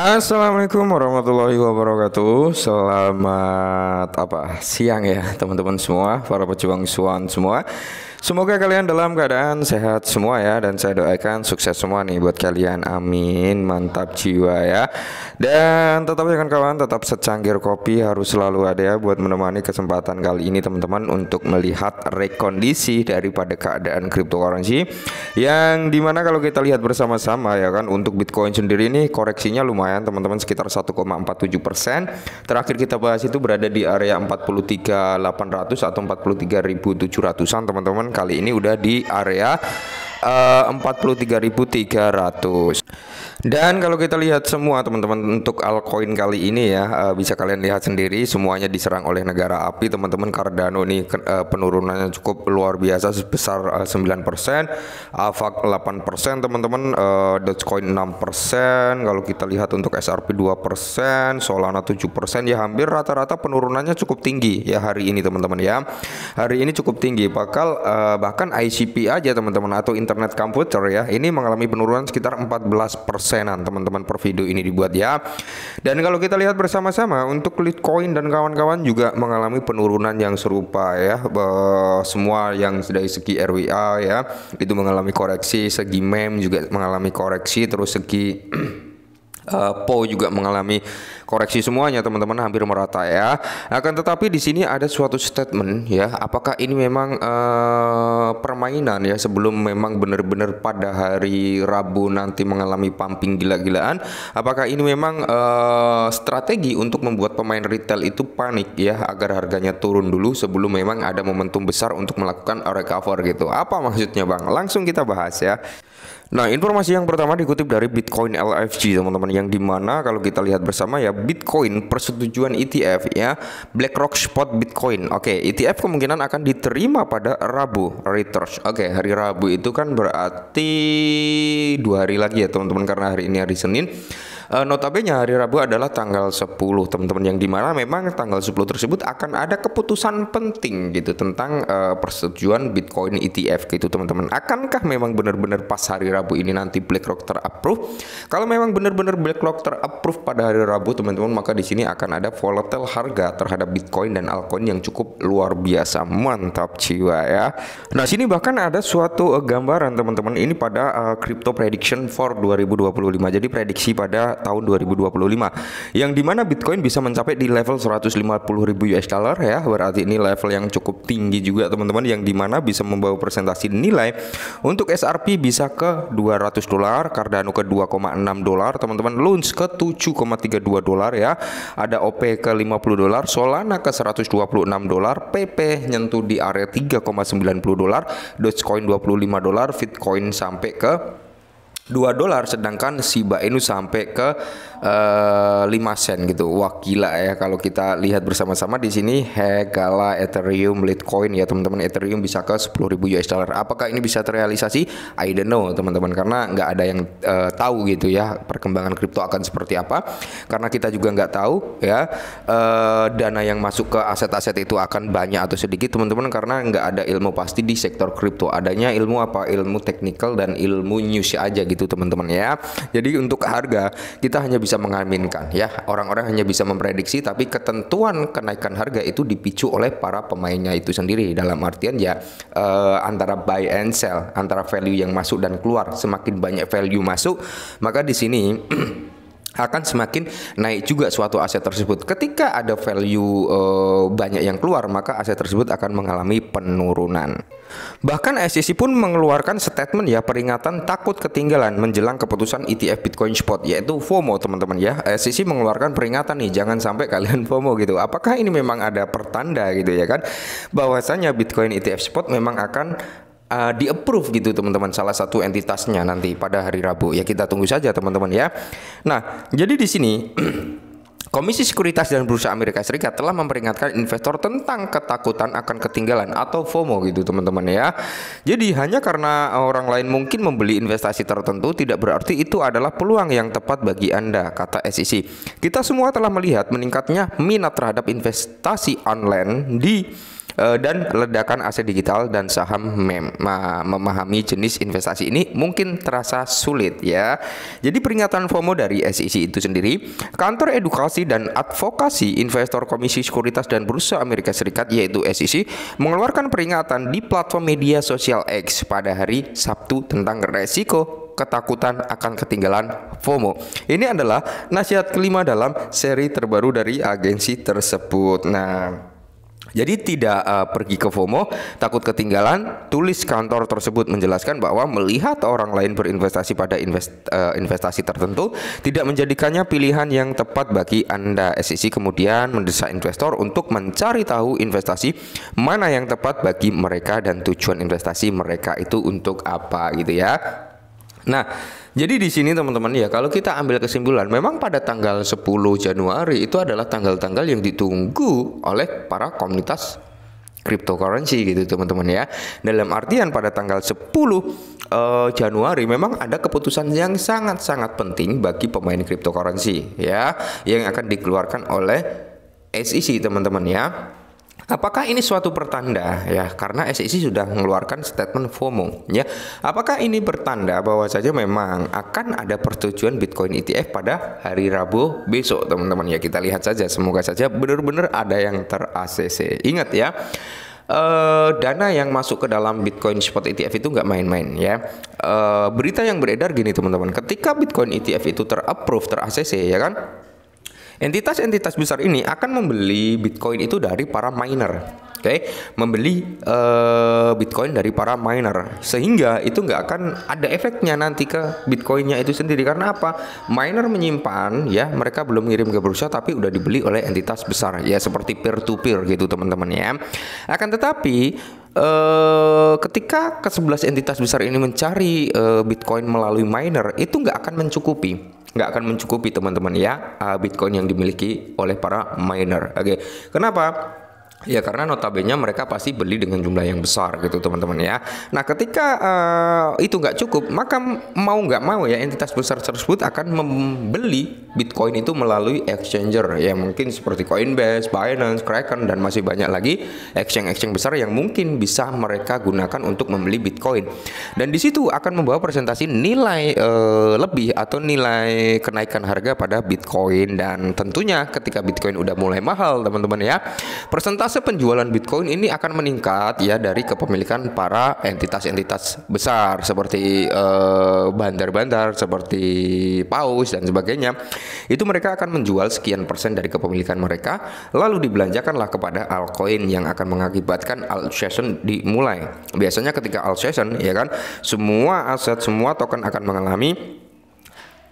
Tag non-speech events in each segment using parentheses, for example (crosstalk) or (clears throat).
Assalamualaikum warahmatullahi wabarakatuh. Selamat apa siang ya teman-teman semua, para pejuang suan semua. Semoga kalian dalam keadaan sehat semua ya dan saya doakan sukses semua nih buat kalian. Amin. Mantap jiwa ya. Dan tetap ya kawan-kawan, tetap secangkir kopi harus selalu ada ya buat menemani kesempatan kali ini teman-teman untuk melihat rekondisi daripada keadaan cryptocurrency yang dimana kalau kita lihat bersama-sama ya kan untuk Bitcoin sendiri ini koreksinya lumayan teman-teman sekitar 1,47 persen. Terakhir kita bahas itu berada di area 43.800 atau 43.700an teman-teman kali ini udah di area 43.300 eh, dan kalau kita lihat semua teman-teman untuk altcoin kali ini ya uh, bisa kalian lihat sendiri semuanya diserang oleh negara api teman-teman Cardano ini uh, penurunannya cukup luar biasa sebesar uh, 9% AVAX 8% teman-teman uh, Dogecoin 6% kalau kita lihat untuk SRP 2% Solana 7% ya hampir rata-rata penurunannya cukup tinggi ya hari ini teman-teman ya hari ini cukup tinggi bakal uh, bahkan ICP aja teman-teman atau internet komputer ya ini mengalami penurunan sekitar 14 persenan teman-teman per video ini dibuat ya dan kalau kita lihat bersama-sama untuk Litecoin dan kawan-kawan juga mengalami penurunan yang serupa ya Be eh, semua yang dari segi RWA ya itu mengalami koreksi segi meme juga mengalami koreksi terus segi (clears throat) Uh, eh, Po juga mengalami koreksi semuanya teman-teman hampir merata ya. Akan tetapi di sini ada suatu statement ya. Apakah ini memang uh, permainan ya sebelum memang benar-benar pada hari Rabu nanti mengalami pumping gila-gilaan? Apakah ini memang uh, strategi untuk membuat pemain retail itu panik ya agar harganya turun dulu sebelum memang ada momentum besar untuk melakukan recover gitu? Apa maksudnya bang? Langsung kita bahas ya. Nah, informasi yang pertama dikutip dari Bitcoin LFG, teman-teman, yang dimana kalau kita lihat bersama ya Bitcoin persetujuan ETF ya BlackRock Spot Bitcoin. Oke, ETF kemungkinan akan diterima pada Rabu Reuters Oke, hari Rabu itu kan berarti dua hari lagi ya, teman-teman, karena hari ini hari Senin. Uh, notabene hari Rabu adalah tanggal 10 teman-teman yang dimana memang tanggal 10 tersebut akan ada keputusan penting gitu tentang uh, persetujuan Bitcoin ETF gitu teman-teman. Akankah memang benar-benar pas hari Rabu ini nanti BlackRock terapprove? Kalau memang benar-benar BlackRock terapprove pada hari Rabu teman-teman maka di sini akan ada volatile harga terhadap Bitcoin dan altcoin yang cukup luar biasa. Mantap jiwa ya. Nah sini bahkan ada suatu eh, gambaran teman-teman ini pada uh, crypto prediction for 2025. Jadi prediksi pada tahun 2025 yang dimana Bitcoin bisa mencapai di level 150 ribu US dollar ya berarti ini level yang cukup tinggi juga teman-teman yang dimana bisa membawa presentasi nilai untuk SRP bisa ke 200 dolar Cardano ke 2,6 dolar teman-teman Launch ke 7,32 dolar ya ada OP ke 50 dolar Solana ke 126 dolar PP nyentuh di area 3,90 dolar Dogecoin 25 dolar Bitcoin sampai ke 2 dolar sedangkan Shiba Inu sampai ke uh, eh, 5 sen gitu. Wah gila ya kalau kita lihat bersama-sama di sini Hegala Ethereum Litecoin ya teman-teman Ethereum bisa ke 10.000 US dollar. Apakah ini bisa terrealisasi? I don't know teman-teman karena nggak ada yang uh, tahu gitu ya perkembangan kripto akan seperti apa. Karena kita juga nggak tahu ya uh, dana yang masuk ke aset-aset itu akan banyak atau sedikit teman-teman karena nggak ada ilmu pasti di sektor kripto. Adanya ilmu apa? Ilmu teknikal dan ilmu news aja gitu itu teman-teman ya. Jadi untuk harga kita hanya bisa mengaminkan ya. Orang-orang hanya bisa memprediksi tapi ketentuan kenaikan harga itu dipicu oleh para pemainnya itu sendiri dalam artian ya eh, antara buy and sell, antara value yang masuk dan keluar. Semakin banyak value masuk, maka di sini (clears throat) akan semakin naik juga suatu aset tersebut. Ketika ada value e, banyak yang keluar, maka aset tersebut akan mengalami penurunan. Bahkan SEC pun mengeluarkan statement ya peringatan takut ketinggalan menjelang keputusan ETF Bitcoin Spot yaitu FOMO teman-teman ya. SEC mengeluarkan peringatan nih jangan sampai kalian (laughs) FOMO gitu. Apakah ini memang ada pertanda gitu ya kan bahwasanya Bitcoin ETF Spot memang akan uh, di approve gitu teman-teman salah satu entitasnya nanti pada hari Rabu ya kita tunggu saja teman-teman ya. Nah jadi di sini (clears throat) Komisi Sekuritas dan Bursa Amerika Serikat telah memperingatkan investor tentang ketakutan akan ketinggalan atau FOMO gitu teman-teman ya. Jadi hanya karena orang lain mungkin membeli investasi tertentu tidak berarti itu adalah peluang yang tepat bagi Anda, kata SEC. Kita semua telah melihat meningkatnya minat terhadap investasi online di Eh, dan ledakan aset digital dan saham mem memahami jenis investasi ini mungkin terasa sulit ya. Jadi peringatan FOMO dari SEC itu sendiri, kantor edukasi dan advokasi investor Komisi Sekuritas dan Bursa Amerika Serikat yaitu SEC mengeluarkan peringatan di platform media sosial X pada hari Sabtu tentang resiko ketakutan akan ketinggalan FOMO. Ini adalah nasihat kelima dalam seri terbaru dari agensi tersebut. Nah, jadi tidak uh, pergi ke FOMO, takut ketinggalan, tulis kantor tersebut menjelaskan bahwa melihat orang lain berinvestasi pada invest, uh, investasi tertentu tidak menjadikannya pilihan yang tepat bagi Anda. SEC kemudian mendesak investor untuk mencari tahu investasi mana yang tepat bagi mereka dan tujuan investasi mereka itu untuk apa gitu ya. Nah, jadi di sini teman-teman ya, kalau kita ambil kesimpulan, memang pada tanggal 10 Januari itu adalah tanggal-tanggal yang ditunggu oleh para komunitas cryptocurrency gitu teman-teman ya. Dalam artian pada tanggal 10 uh, eh, Januari memang ada keputusan yang sangat-sangat penting bagi pemain cryptocurrency ya yang akan dikeluarkan oleh SEC teman-teman ya. Apakah ini suatu pertanda ya karena SEC sudah mengeluarkan statement FOMO ya. Apakah ini pertanda bahwa saja memang akan ada pertujuan Bitcoin ETF pada hari Rabu besok teman-teman ya kita lihat saja semoga saja benar-benar ada yang ter-ACC. Ingat ya uh, dana yang masuk ke dalam Bitcoin spot ETF itu nggak main-main ya. Uh, berita yang beredar gini teman-teman, ketika Bitcoin ETF itu terapprove, ACC ya kan, Entitas-entitas besar ini akan membeli Bitcoin itu dari para miner. Oke, okay? membeli uh, Bitcoin dari para miner sehingga itu nggak akan ada efeknya nanti ke Bitcoinnya itu sendiri karena apa? Miner menyimpan ya, mereka belum ngirim ke bursa tapi udah dibeli oleh entitas besar ya seperti peer to peer gitu teman-teman ya. Akan tetapi Uh, ketika ke-11 entitas besar ini mencari uh, Bitcoin melalui miner itu nggak akan mencukupi nggak akan mencukupi teman-teman ya uh, Bitcoin yang dimiliki oleh para miner. Oke, okay. kenapa? Ya karena notabene mereka pasti beli dengan jumlah yang besar gitu teman-teman ya. Nah ketika uh, itu nggak cukup maka mau nggak mau ya entitas besar tersebut akan membeli Bitcoin itu melalui exchanger ya mungkin seperti Coinbase, Binance, Kraken dan masih banyak lagi exchange-exchange besar yang mungkin bisa mereka gunakan untuk membeli Bitcoin. Dan di situ akan membawa presentasi nilai uh, lebih atau nilai kenaikan harga pada Bitcoin dan tentunya ketika Bitcoin udah mulai mahal teman-teman ya presentasi Fase penjualan Bitcoin ini akan meningkat ya dari kepemilikan para entitas-entitas besar seperti eh, bandar-bandar, eh, seperti Paus dan sebagainya. Itu mereka akan menjual sekian persen dari kepemilikan mereka lalu dibelanjakanlah kepada altcoin yang akan mengakibatkan alt session dimulai. Biasanya ketika alt session ya kan semua aset, semua token akan mengalami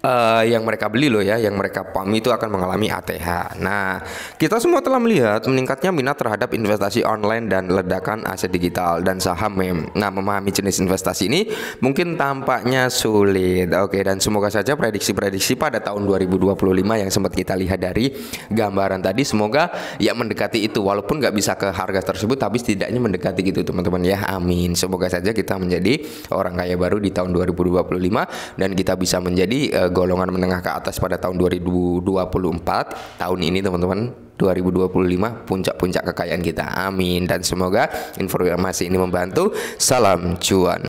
uh, yang mereka beli loh ya, yang mereka pahami itu akan mengalami ATH. Nah, kita semua telah melihat meningkatnya minat terhadap investasi online dan ledakan aset digital dan saham mem. Nah, memahami jenis investasi ini mungkin tampaknya sulit. Oke, dan semoga saja prediksi-prediksi pada tahun 2025 yang sempat kita lihat dari gambaran tadi semoga ya mendekati itu walaupun nggak bisa ke harga tersebut tapi setidaknya mendekati gitu teman-teman ya. Amin. Semoga saja kita menjadi orang kaya baru di tahun 2025 dan kita bisa menjadi uh, golongan menengah ke atas pada tahun 2024 tahun ini teman-teman 2025 puncak-puncak kekayaan kita. Amin dan semoga informasi ini membantu. Salam cuan.